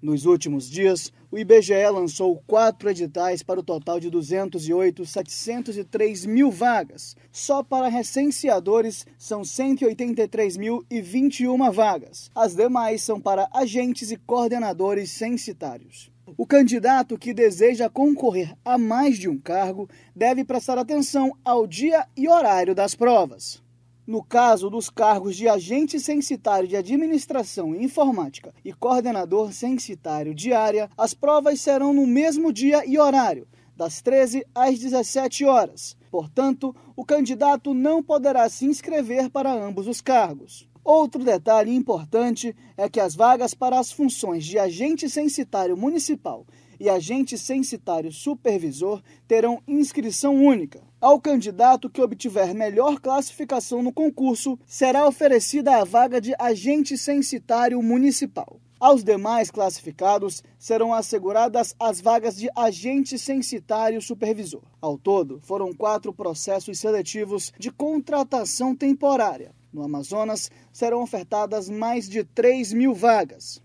Nos últimos dias, o IBGE lançou quatro editais para o total de 208.703 mil vagas. Só para recenseadores são 183.021 vagas. As demais são para agentes e coordenadores censitários. O candidato que deseja concorrer a mais de um cargo deve prestar atenção ao dia e horário das provas. No caso dos cargos de agente censitário de administração e informática e coordenador censitário de área, as provas serão no mesmo dia e horário, das 13 às 17 horas. Portanto, o candidato não poderá se inscrever para ambos os cargos. Outro detalhe importante é que as vagas para as funções de agente censitário municipal e agente censitário supervisor terão inscrição única. Ao candidato que obtiver melhor classificação no concurso, será oferecida a vaga de agente censitário municipal. Aos demais classificados serão asseguradas as vagas de agente censitário supervisor. Ao todo, foram quatro processos seletivos de contratação temporária. No Amazonas, serão ofertadas mais de 3 mil vagas.